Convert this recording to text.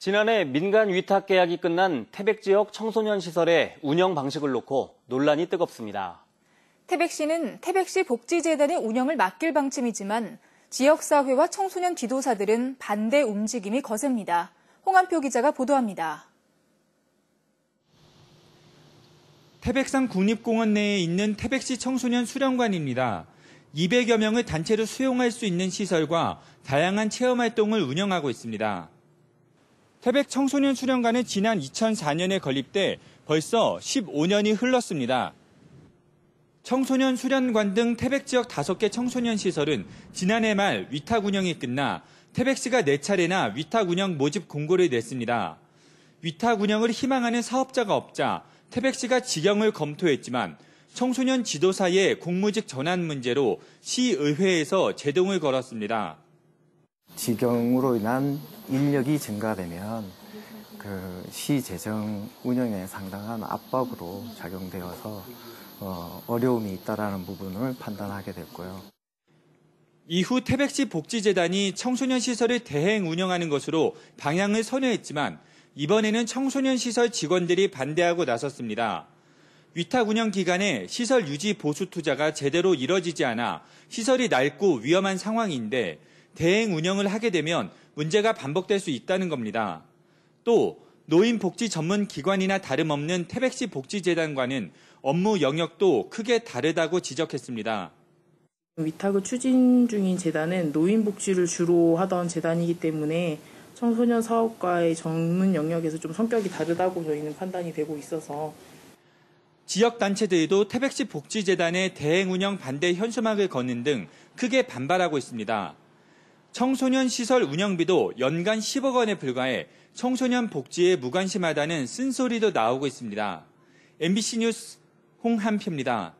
지난해 민간 위탁 계약이 끝난 태백 지역 청소년 시설의 운영 방식을 놓고 논란이 뜨겁습니다. 태백시는 태백시 복지재단의 운영을 맡길 방침이지만 지역사회와 청소년 지도사들은 반대 움직임이 거셉니다. 홍한표 기자가 보도합니다. 태백산 국립공원 내에 있는 태백시 청소년 수련관입니다. 200여 명을 단체로 수용할 수 있는 시설과 다양한 체험 활동을 운영하고 있습니다. 태백 청소년 수련관은 지난 2004년에 건립돼 벌써 15년이 흘렀습니다. 청소년 수련관 등 태백 지역 5개 청소년 시설은 지난해 말 위탁 운영이 끝나 태백시가 4차례나 위탁 운영 모집 공고를 냈습니다. 위탁 운영을 희망하는 사업자가 없자 태백시가 지경을 검토했지만 청소년 지도사의 공무직 전환 문제로 시의회에서 제동을 걸었습니다. 지경으로 인한 인력이 증가되면 그 시 재정 운영에 상당한 압박으로 작용되어서 어, 어려움이 있다라는 부분을 판단하게 됐고요. 이후 태백시 복지재단이 청소년 시설을 대행 운영하는 것으로 방향을 선회했지만 이번에는 청소년 시설 직원들이 반대하고 나섰습니다. 위탁 운영 기간에 시설 유지 보수 투자가 제대로 이뤄지지 않아 시설이 낡고 위험한 상황인데 대행 운영을 하게 되면 문제가 반복될 수 있다는 겁니다. 또 노인 복지 전문 기관이나 다름없는 태백시 복지재단과는 업무 영역도 크게 다르다고 지적했습니다. 위탁을 추진 중인 재단은 노인 복지를 주로 하던 재단이기 때문에 청소년 사업과의 전문 영역에서 좀 성격이 다르다고 저희는 판단이 되고 있어서 지역 단체들도 태백시 복지재단의 대행 운영 반대 현수막을 거는 등 크게 반발하고 있습니다. 청소년 시설 운영비도 연간 10억 원에 불과해 청소년 복지에 무관심하다는 쓴소리도 나오고 있습니다. MBC 뉴스 홍한표입니다.